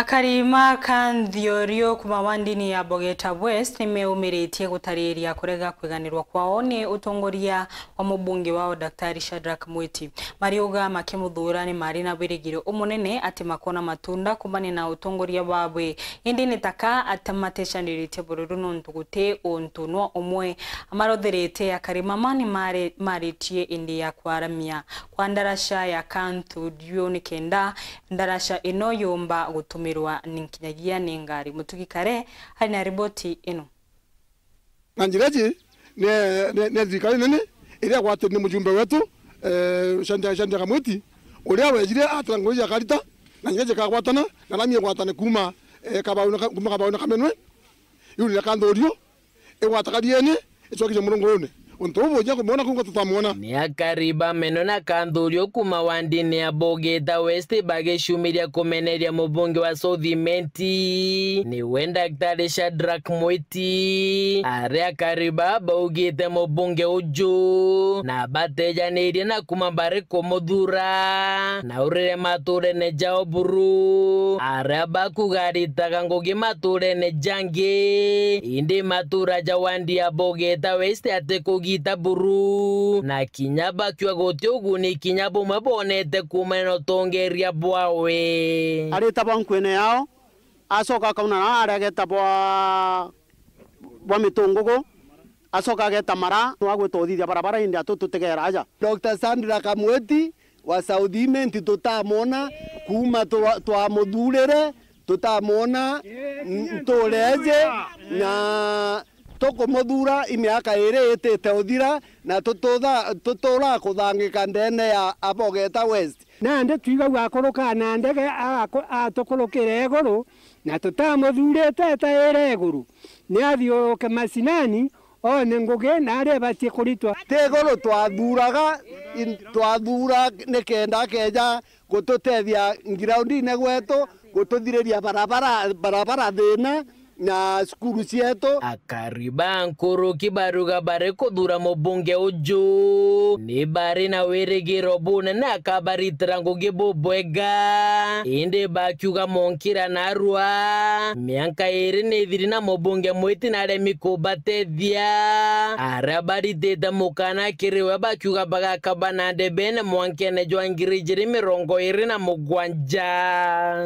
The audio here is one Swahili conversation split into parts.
akarima ka nthiorio kuma wa ya Bogeta West nimeumiretie gutariria kurega kwiganirwa kwao ni utongoria wa mubunge wao Daktari Shadrack Mwiti mariuga makimuthura ni mari na wirigiro umunene ati makona matunda kumani na utongoria wawe indi nitaka atamatecaniretie bururu nontu gute untu no umwe amarotherete akarima mani maritie indi ya kwaramia kwa ndarasha ya kantu dio nikenda ndarasha ino yomba gutumira kumirwa ninkinyagia ningari mutukikare hari na riboti ino ne nezikari nene iria kwate ni mujumbe wetu eh, shandiaga mwiti uria wejire atanguria karita na ngeje kwatana na namie gwatane kuma eh, kuma kabauna kamenwe iu e igwatagariene icokije mulungurune onto uvuja kumona kungo tutamuona miakariba meno na kanthuri kuma wandini abogeta west bagishumiria kumeneria mubunge wa southimenti niwe daktari shadrak mwiti aria kariba baugite mubunge uju na batejanirie na kuma bari kumuthura na urire maturene jao buru aria bakugaritaga ngugi maturene jangi indi matura jawandi bogeta west atikugi gitaburu na kinya bakua guti uguni kinya bumwe bonete kuma ino tungiria bwawe aritaba nkwene yao acoka akauna na aregeta bwa bwa mitungugu acoka ageta mara nwagwitũthithia barabara indi atũ tũtegera aja dr sandra kamweti wa south imenti tũtamwona kuma twamuthurire tutamona tũreje na tukumothura imiaka iri itite uthira na tuturaa kuthangika ndene ya abogeta west nandi twigau akuruka na ndege atukurukire iguru na tutamuthurite etaire iguru niathiuruke macinani one ngugi na aria batie kuritwa ti iguru twathuraga twathura ni kenda keja gututethia ngiraundine gwetu gututhiriria barabara thina na cukuru cietu akari ba nkuruki baruga kuthura mubunge uju ni bari na wirigiro bunene akabaritira ngugi bubwega indi bakiuga monkira narua mianka iri nithiri na mubunge mwiti na aria mikubatethia aria baritite mukana kiriwe bakiuga bagakaba na ndebene mwankene jwa ngiri jiri mirongo iri na mugwanja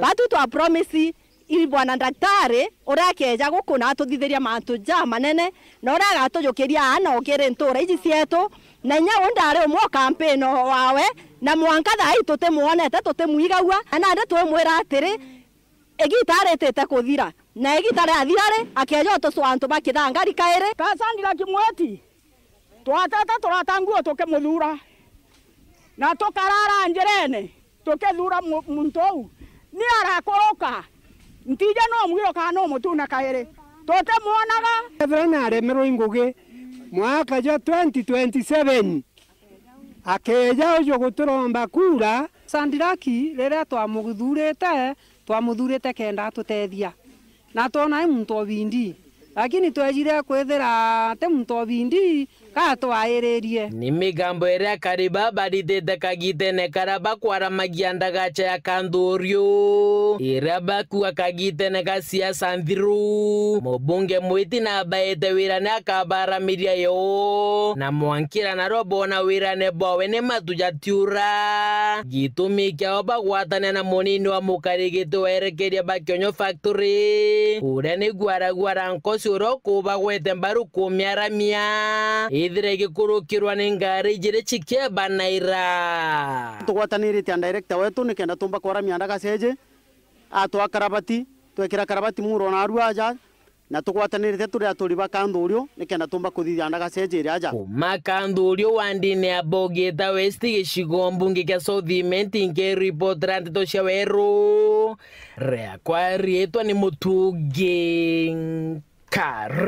batu twa promisi ibwana ndagitari uria akeja guku na atuthitheria mantu ja manene na uria agatujukiria ana ukiri ntura iji cietu na inya undari umwe kampeno wawe na mwanka thai tutimuonete tutimuigagua ana anda twimwira atiri igitaritite kuthira na igitari athirari akeja utucwantu bakithanga rikairi kasandira kimweti twatete turatanguo tukimuthura na tukarara njirene tukithura muntu ou ni arakoroka ntija no mwiro kana no mutuna kaire tote mwonaga Evra naremerwo ingugi mwaka jo 2027 akeja ucio guturomba kura Sandiraki riria twamuthurite twamuthurite kenda tutethia na twona i muntu obindi lakini twejire kwithira te muntu obindi katwairirie ni migambo ĩrĩa kariba baritite kagitene karia bakwaramagia ndagacha ya kanthurio iria bakua kagitene kasiasa santhiru mubunge mwiti na baite wira ni akabaramiria yo na mwankira narwo bona wirane bwawe ni matuja tiura gitumi kiao bagwatane na munini wa mukarigiti werekeria bakionyo factory uria ni gwara gwara oro kuvagwete mbaru kumyaramia ithire gikurukirwa ni ngari jiri chikiebanaira tugwatanirite na director wetu nikenda tumba kwaramia ndagacenje atwa karabati twekira karabati muro na arua aja na tugwatanirite turi aturi ba kandhurio nikenda tumba kuthithia seje ri aja kuma kandhurio wandine abogeta west gicigo mbunge kia south report ngiripotera ndeto cia weru riakwa rietwa ni mutungi carre